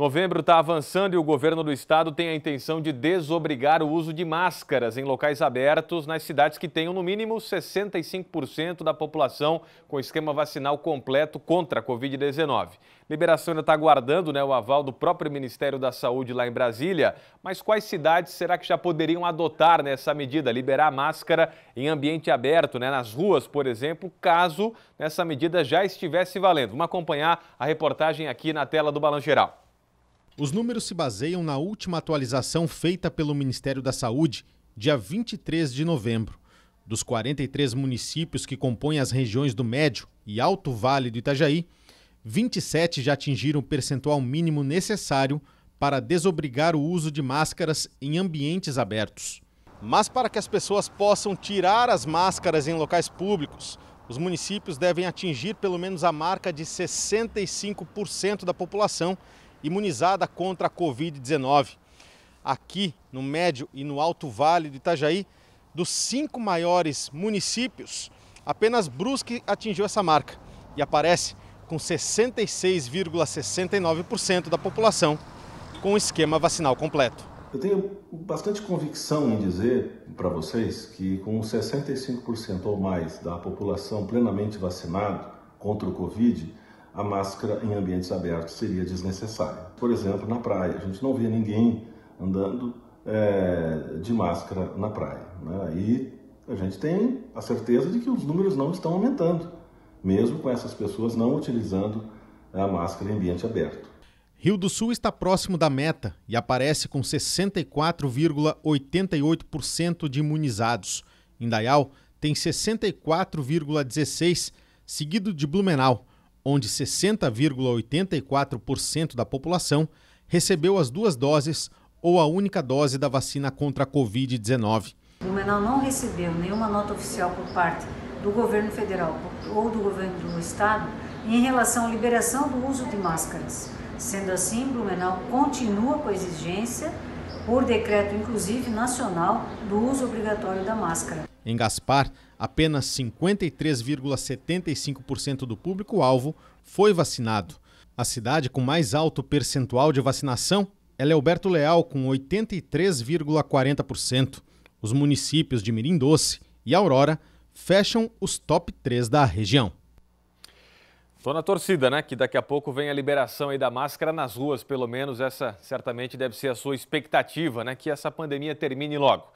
Novembro está avançando e o governo do estado tem a intenção de desobrigar o uso de máscaras em locais abertos nas cidades que tenham no mínimo 65% da população com esquema vacinal completo contra a Covid-19. Liberação ainda está aguardando né, o aval do próprio Ministério da Saúde lá em Brasília, mas quais cidades será que já poderiam adotar nessa medida, liberar máscara em ambiente aberto, né, nas ruas, por exemplo, caso essa medida já estivesse valendo? Vamos acompanhar a reportagem aqui na tela do Balanço Geral. Os números se baseiam na última atualização feita pelo Ministério da Saúde, dia 23 de novembro. Dos 43 municípios que compõem as regiões do Médio e Alto Vale do Itajaí, 27 já atingiram o percentual mínimo necessário para desobrigar o uso de máscaras em ambientes abertos. Mas para que as pessoas possam tirar as máscaras em locais públicos, os municípios devem atingir pelo menos a marca de 65% da população imunizada contra a Covid-19. Aqui no Médio e no Alto Vale do Itajaí, dos cinco maiores municípios, apenas Brusque atingiu essa marca e aparece com 66,69% da população com o esquema vacinal completo. Eu tenho bastante convicção em dizer para vocês que com 65% ou mais da população plenamente vacinada contra o Covid, a máscara em ambientes abertos seria desnecessária. Por exemplo, na praia, a gente não vê ninguém andando é, de máscara na praia. Né? Aí a gente tem a certeza de que os números não estão aumentando, mesmo com essas pessoas não utilizando a máscara em ambiente aberto. Rio do Sul está próximo da meta e aparece com 64,88% de imunizados. Indaial tem 64,16%, seguido de Blumenau, onde 60,84% da população recebeu as duas doses ou a única dose da vacina contra a Covid-19. Blumenau não recebeu nenhuma nota oficial por parte do governo federal ou do governo do estado em relação à liberação do uso de máscaras. Sendo assim, Blumenau continua com a exigência, por decreto inclusive nacional, do uso obrigatório da máscara. Em Gaspar, apenas 53,75% do público-alvo foi vacinado. A cidade com mais alto percentual de vacinação é Leoberto Leal, com 83,40%. Os municípios de Mirim Doce e Aurora fecham os top 3 da região. Estou na torcida, né? Que daqui a pouco vem a liberação aí da máscara nas ruas, pelo menos essa certamente deve ser a sua expectativa, né? Que essa pandemia termine logo.